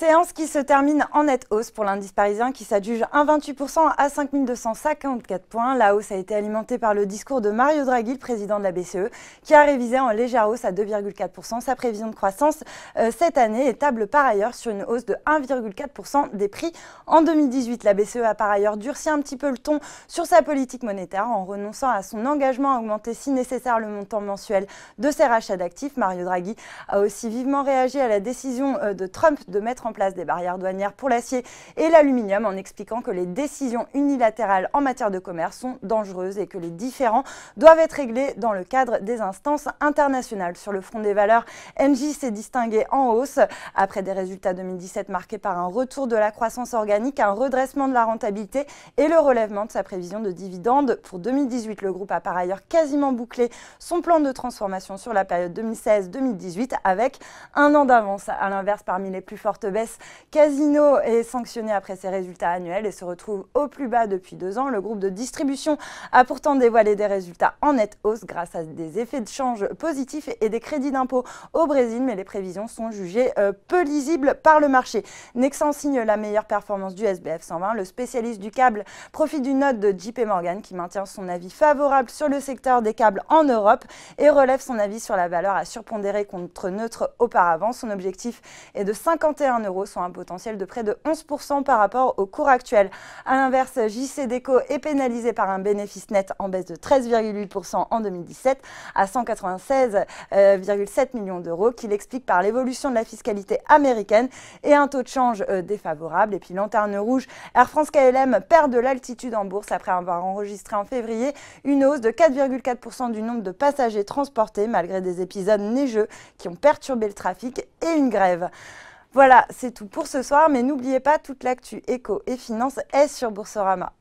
Séance qui se termine en nette hausse pour l'indice parisien qui s'adjuge 1,28% à 5254 points. La hausse a été alimentée par le discours de Mario Draghi, le président de la BCE, qui a révisé en légère hausse à 2,4% sa prévision de croissance euh, cette année et table par ailleurs sur une hausse de 1,4% des prix en 2018. La BCE a par ailleurs durci un petit peu le ton sur sa politique monétaire en renonçant à son engagement à augmenter si nécessaire le montant mensuel de ses rachats d'actifs. Mario Draghi a aussi vivement réagi à la décision euh, de Trump de mettre en place des barrières douanières pour l'acier et l'aluminium en expliquant que les décisions unilatérales en matière de commerce sont dangereuses et que les différends doivent être réglés dans le cadre des instances internationales. Sur le front des valeurs, Engie s'est distingué en hausse après des résultats 2017 marqués par un retour de la croissance organique, un redressement de la rentabilité et le relèvement de sa prévision de dividendes. Pour 2018, le groupe a par ailleurs quasiment bouclé son plan de transformation sur la période 2016-2018 avec un an d'avance. À l'inverse, parmi les plus fortes baisses, Casino est sanctionné après ses résultats annuels et se retrouve au plus bas depuis deux ans. Le groupe de distribution a pourtant dévoilé des résultats en nette hausse grâce à des effets de change positifs et des crédits d'impôt au Brésil, mais les prévisions sont jugées euh, peu lisibles par le marché. Nexan signe la meilleure performance du SBF 120. Le spécialiste du câble profite d'une note de JP Morgan qui maintient son avis favorable sur le secteur des câbles en Europe et relève son avis sur la valeur à surpondérer contre neutre auparavant. Son objectif est de 51 euros sont un potentiel de près de 11% par rapport au cours actuel. A l'inverse, JC est pénalisé par un bénéfice net en baisse de 13,8% en 2017 à 196,7 millions d'euros, qu'il explique par l'évolution de la fiscalité américaine et un taux de change euh, défavorable. Et puis lanterne rouge, Air France KLM perd de l'altitude en bourse après avoir enregistré en février une hausse de 4,4% du nombre de passagers transportés malgré des épisodes neigeux qui ont perturbé le trafic et une grève. Voilà, c'est tout pour ce soir, mais n'oubliez pas, toute l'actu éco et finance est sur Boursorama.